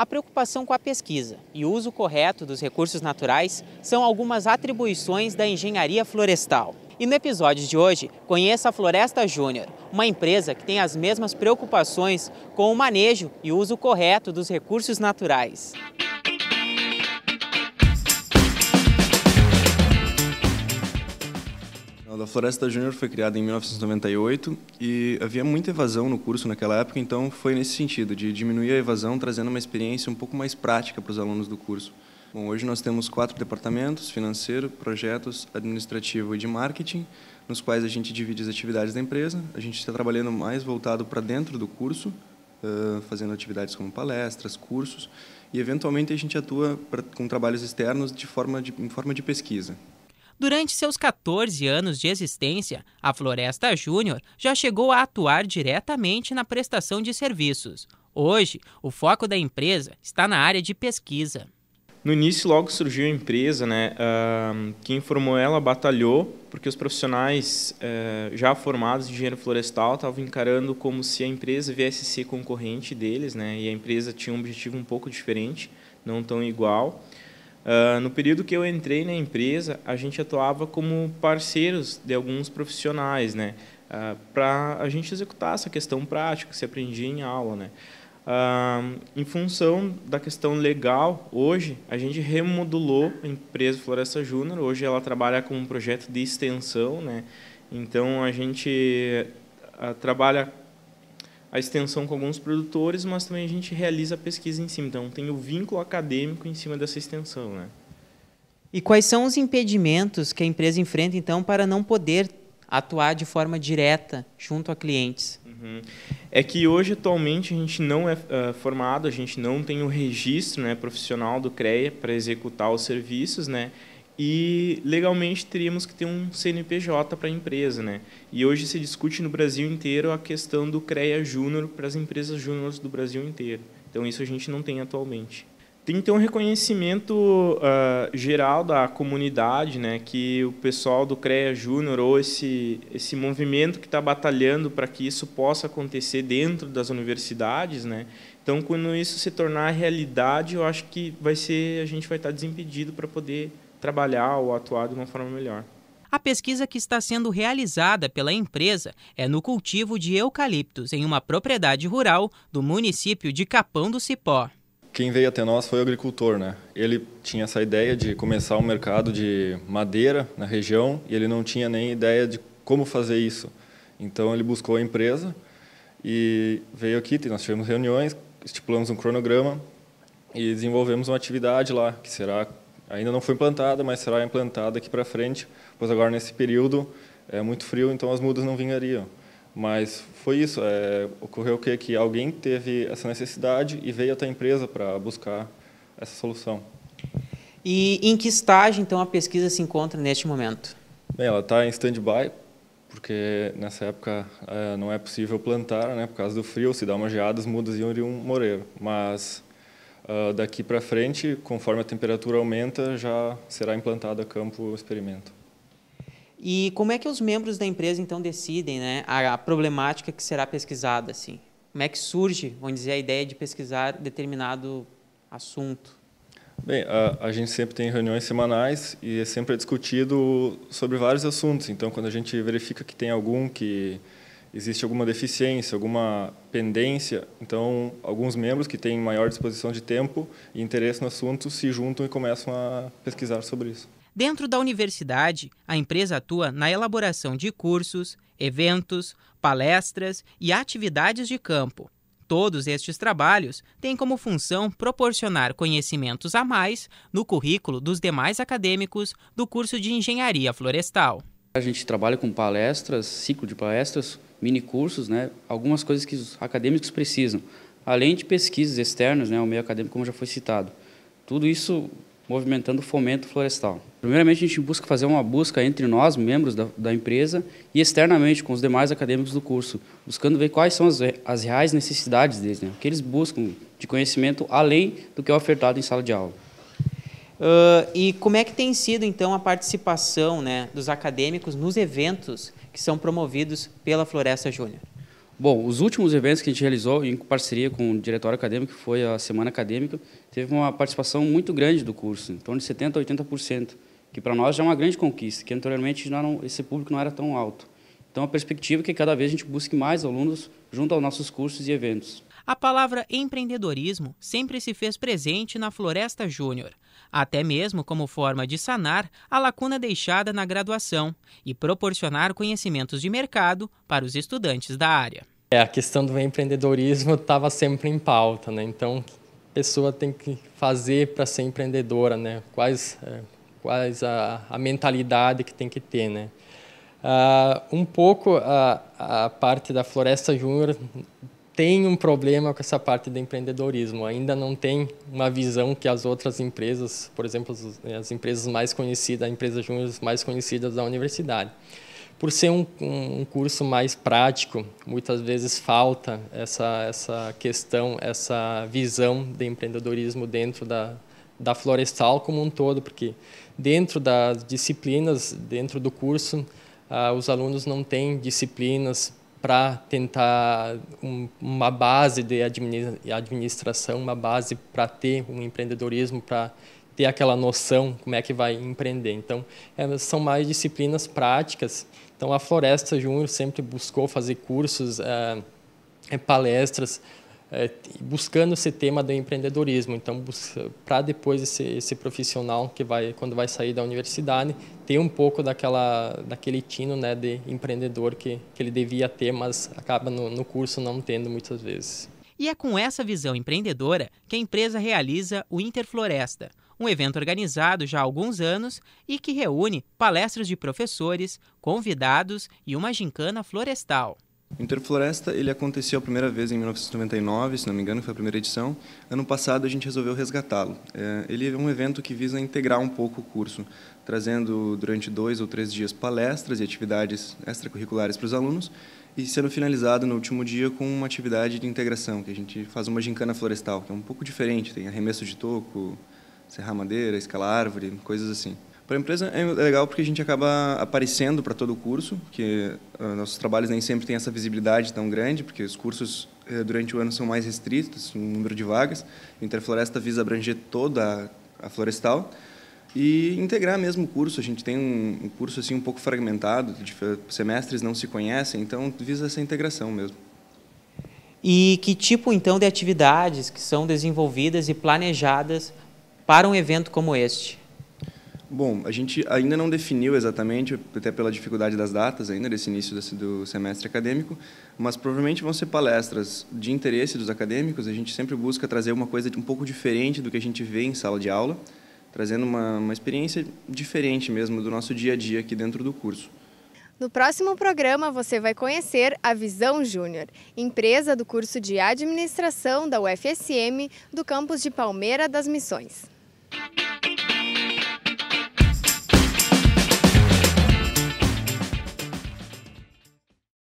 A preocupação com a pesquisa e o uso correto dos recursos naturais são algumas atribuições da engenharia florestal. E no episódio de hoje, conheça a Floresta Júnior, uma empresa que tem as mesmas preocupações com o manejo e uso correto dos recursos naturais. A Floresta Júnior foi criada em 1998 e havia muita evasão no curso naquela época, então foi nesse sentido, de diminuir a evasão, trazendo uma experiência um pouco mais prática para os alunos do curso. Bom, hoje nós temos quatro departamentos, financeiro, projetos, administrativo e de marketing, nos quais a gente divide as atividades da empresa. A gente está trabalhando mais voltado para dentro do curso, fazendo atividades como palestras, cursos, e eventualmente a gente atua com trabalhos externos de forma de, em forma de pesquisa. Durante seus 14 anos de existência, a Floresta Júnior já chegou a atuar diretamente na prestação de serviços. Hoje, o foco da empresa está na área de pesquisa. No início, logo surgiu a empresa, né? Uh, quem formou ela batalhou, porque os profissionais uh, já formados de engenheiro florestal estavam encarando como se a empresa viesse ser concorrente deles, né? E a empresa tinha um objetivo um pouco diferente, não tão igual. Ah, no período que eu entrei na empresa, a gente atuava como parceiros de alguns profissionais, né? Uh, ah, para a gente executar essa questão prática que se aprendia em aula, né? Uh, em função da questão legal, hoje a gente remodulou a empresa Floresta Júnior. Hoje ela trabalha com um projeto de extensão, né? Então a gente trabalha a extensão com alguns produtores, mas também a gente realiza a pesquisa em cima. Então, tem o vínculo acadêmico em cima dessa extensão. Né? E quais são os impedimentos que a empresa enfrenta, então, para não poder atuar de forma direta junto a clientes? Uhum. É que hoje, atualmente, a gente não é uh, formado, a gente não tem o registro né, profissional do CREA para executar os serviços, né? e legalmente teríamos que ter um CNPJ para a empresa, né? E hoje se discute no Brasil inteiro a questão do CREA Júnior para as empresas júniores do Brasil inteiro. Então isso a gente não tem atualmente. Tem que ter um reconhecimento uh, geral da comunidade, né? Que o pessoal do CREA Júnior ou esse esse movimento que está batalhando para que isso possa acontecer dentro das universidades, né? Então quando isso se tornar realidade, eu acho que vai ser a gente vai estar tá desimpedido para poder trabalhar ou atuar de uma forma melhor. A pesquisa que está sendo realizada pela empresa é no cultivo de eucaliptos em uma propriedade rural do município de Capão do Cipó. Quem veio até nós foi o agricultor, né? Ele tinha essa ideia de começar um mercado de madeira na região e ele não tinha nem ideia de como fazer isso. Então ele buscou a empresa e veio aqui, nós tivemos reuniões, estipulamos um cronograma e desenvolvemos uma atividade lá, que será ainda não foi implantada, mas será implantada aqui para frente, pois agora nesse período é muito frio, então as mudas não vingariam. Mas foi isso, é, ocorreu o quê? Que alguém teve essa necessidade e veio até a empresa para buscar essa solução. E em que estágio, então, a pesquisa se encontra neste momento? Bem, ela está em stand-by, porque nessa época é, não é possível plantar, né, por causa do frio, se dá uma geada, as mudas iam de um moreiro. Mas ah, daqui para frente, conforme a temperatura aumenta, já será implantado a campo experimento. E como é que os membros da empresa então decidem, né, a, problemática que será pesquisada assim? Como é que surge, vamos dizer, a ideia de pesquisar determinado assunto? Bem, a, a, gente sempre tem reuniões semanais e é sempre é discutido sobre vários assuntos. Então, quando a gente verifica que tem algum que existe alguma deficiência, alguma pendência, então alguns membros que têm maior disposição de tempo e interesse no assunto se juntam e começam a pesquisar sobre isso. Dentro da universidade, a empresa atua na elaboração de cursos, eventos, palestras e atividades de campo. Todos estes trabalhos têm como função proporcionar conhecimentos a mais no currículo dos demais acadêmicos do curso de Engenharia Florestal. A gente trabalha com palestras, ciclo de palestras, mini cursos, né, algumas coisas que os acadêmicos precisam, além de pesquisas externas, né, o meio acadêmico, como já foi citado. Tudo isso movimentando o fomento florestal. Primeiramente, a gente busca fazer uma busca entre nós, membros da, da empresa, e externamente com os demais acadêmicos do curso, buscando ver quais são as, as reais necessidades deles, né, o que eles buscam de conhecimento além do que é ofertado em sala de aula. Uh, e como é que tem sido, então, a participação né, dos acadêmicos nos eventos que são promovidos pela Floresta Júnior. Bom, os últimos eventos que a gente realizou em parceria com o diretório acadêmico, que foi a Semana Acadêmica, teve uma participação muito grande do curso, em torno de 70% a 80%, que para nós já é uma grande conquista, que anteriormente não, esse público não era tão alto. Então a perspectiva é que cada vez a gente busque mais alunos junto aos nossos cursos e eventos a palavra empreendedorismo sempre se fez presente na Floresta Júnior, até mesmo como forma de sanar a lacuna deixada na graduação e proporcionar conhecimentos de mercado para os estudantes da área. É, a questão do empreendedorismo estava sempre em pauta, né? Então, a pessoa tem que fazer para ser empreendedora, né? Quais, é, quais a, a mentalidade que tem que ter, né? Uh, um pouco a, a parte da Floresta Júnior tem um problema com essa parte do empreendedorismo, ainda não tem uma visão que as outras empresas, por exemplo, eh, as empresas mais conhecidas, as empresas júnior mais conhecidas da universidade. Por ser um, um, curso mais prático, muitas vezes falta essa, essa questão, essa visão de empreendedorismo dentro da, da florestal como um todo, porque dentro das disciplinas, dentro do curso, ah, os alunos não têm disciplinas para tentar um, uma base de administração, uma base para ter um empreendedorismo, para ter aquela noção como é que vai empreender. Então, é, são mais disciplinas práticas. Então, a Floresta Júnior sempre buscou fazer cursos, é, é palestras é, buscando esse tema do empreendedorismo. Então, para depois esse, esse, profissional que vai, quando vai sair da universidade, ter um pouco daquela, daquele tino né, de empreendedor que, que ele devia ter, mas acaba no, no curso não tendo muitas vezes. E é com essa visão empreendedora que a empresa realiza o Interfloresta, um evento organizado já há alguns anos e que reúne palestras de professores, convidados e uma gincana florestal. Interfloresta, ele aconteceu a primeira vez em 1999, se não me engano, foi a primeira edição. Ano passado a gente resolveu resgatá-lo. É, ele é um evento que visa integrar um pouco o curso, trazendo durante dois ou três dias palestras e atividades extracurriculares para os alunos e sendo finalizado no último dia com uma atividade de integração, que a gente faz uma gincana florestal, que é um pouco diferente, tem arremesso de toco, serrar madeira, escalar árvore, coisas assim. Para a empresa é, é legal porque a gente acaba aparecendo para todo o curso, que uh, nossos trabalhos nem sempre têm essa visibilidade tão grande, porque os cursos uh, durante o ano são mais restritos, o um número de vagas. Interfloresta visa abranger toda a, a florestal e integrar mesmo o curso. A gente tem um, um curso assim um pouco fragmentado, de, semestres não se conhecem, então visa essa integração mesmo. E que tipo então de atividades que são desenvolvidas e planejadas para um evento como este? Bom, a gente ainda não definiu exatamente, até pela dificuldade das datas ainda, desse início desse, do semestre acadêmico, mas provavelmente vão ser palestras de interesse dos acadêmicos. A gente sempre busca trazer uma coisa um pouco diferente do que a gente vê em sala de aula, trazendo uma, uma experiência diferente mesmo do nosso dia a dia aqui dentro do curso. No próximo programa, você vai conhecer a Visão Júnior, empresa do curso de administração da UFSM do campus de Palmeira das Missões.